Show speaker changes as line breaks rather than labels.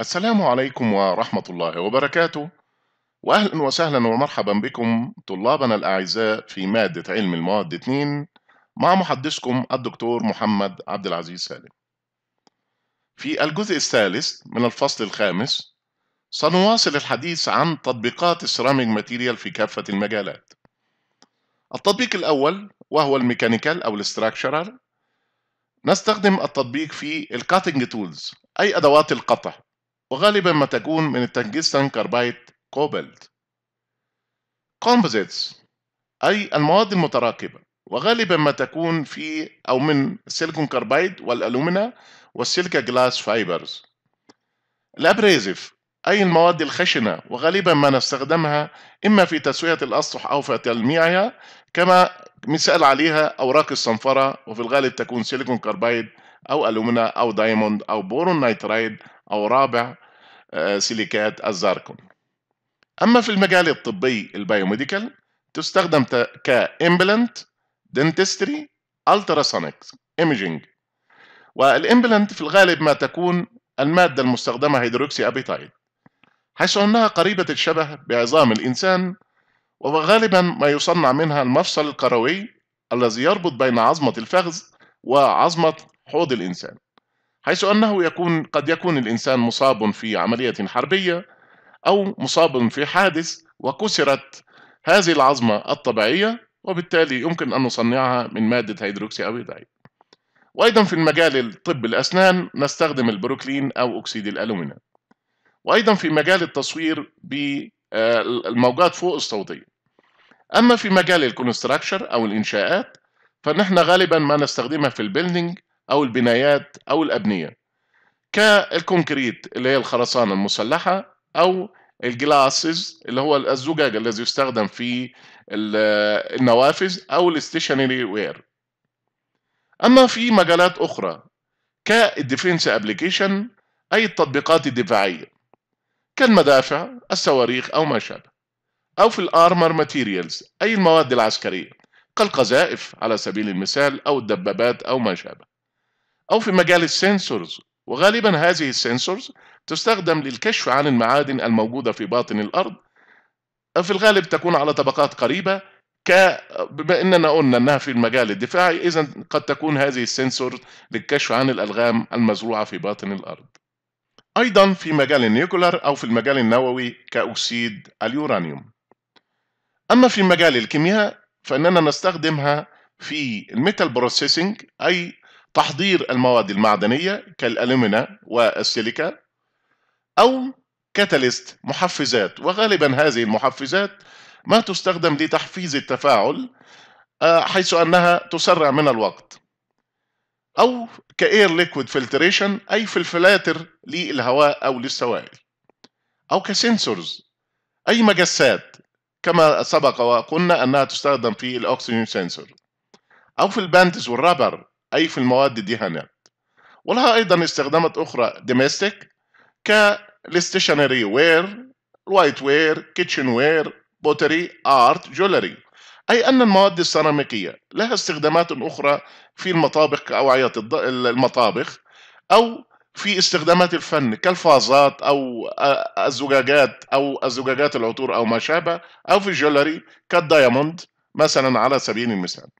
السلام عليكم ورحمة الله وبركاته وأهلا وسهلا ومرحبا بكم طلابنا الأعزاء في مادة علم المواد 2 مع محدثكم الدكتور محمد عبد العزيز سالم في الجزء الثالث من الفصل الخامس سنواصل الحديث عن تطبيقات السيراميك ماتيريال في كافة المجالات التطبيق الأول وهو الميكانيكال أو الاستراكشرال نستخدم التطبيق في الكاتنج تولز أي أدوات القطع وغالبا ما تكون من التنجستن كاربايد كوبلت كومبوزيتس أي المواد المتراكبة وغالبا ما تكون في أو من السيليكون كاربايد والألومينا والسيليكا جلاس فايبرز الأبريزيف أي المواد الخشنة وغالبا ما نستخدمها إما في تسوية الأسطح أو في تلميعها كما مثال عليها أوراق الصنفرة وفي الغالب تكون سيليكون كاربايد أو ألومينا أو دايموند أو بورون نيترايد أو رابع آه، سيليكات الزركون أما في المجال الطبي البيوميديكال تستخدم كإمبلنت دنتستري ألتراسونيك ايميجينج والإمبلنت في الغالب ما تكون المادة المستخدمة هيدروكسي أبيتايد حيث أنها قريبة الشبه بعظام الإنسان وغالبا ما يصنع منها المفصل الكروي الذي يربط بين عظمة الفخذ وعظمة حوض الإنسان حيث أنه يكون قد يكون الإنسان مصاب في عملية حربية أو مصاب في حادث وكسرت هذه العظمة الطبيعية وبالتالي يمكن أن نصنعها من مادة هيدروكسي أبيضاي وأيضا في المجال الطب الأسنان نستخدم البروكلين أو أكسيد الألومنا وأيضا في مجال التصوير بالموجات آه، فوق الصوتية أما في مجال الكونستراكشر أو الإنشاءات فنحن غالبا ما نستخدمها في البيلدينج أو البنايات أو الأبنية كالكونكريت اللي هي الخرسانة المسلحة أو الجلاسز اللي هو الزجاج الذي يستخدم في النوافذ أو الاستيشنري وير أما في مجالات أخرى كالديفنس أبليكيشن أي التطبيقات الدفاعية كالمدافع الصواريخ أو ما شابه أو في الأرمر ماتيريالز أي المواد العسكرية كالقذائف على سبيل المثال أو الدبابات أو ما شابه أو في مجال السنسورز وغالبا هذه السنسورز تستخدم للكشف عن المعادن الموجودة في باطن الأرض في الغالب تكون على طبقات قريبة ك بما اننا قلنا انها في المجال الدفاعي اذا قد تكون هذه السنسور للكشف عن الالغام المزروعه في باطن الارض. ايضا في مجال النيوكولر او في المجال النووي كاكسيد اليورانيوم. اما في مجال الكيمياء فاننا نستخدمها في الميتال بروسيسنج اي تحضير المواد المعدنية كالألمنا والسيليكا أو كاتاليست محفزات وغالبا هذه المحفزات ما تستخدم لتحفيز التفاعل آه، حيث أنها تسرع من الوقت أو كإير ليكويد فلتريشن أي في الفلاتر للهواء أو للسوائل أو كسنسورز أي مجسات كما سبق وقلنا أنها تستخدم في الأكسجين سنسور أو في الباندز والرابر أي في المواد دهانات ولها أيضا استخدامات أخرى دوميستيك كالستيشنري وير الوايت وير كيتشن وير بوتري آرت جولري أي أن المواد السيراميكية لها استخدامات أخرى في المطابخ كأوعية المطابخ أو في استخدامات الفن كالفازات او الزجاجات او الزجاجات العطور او ما شابه او في الجولري كالدايموند مثلا على سبيل المثال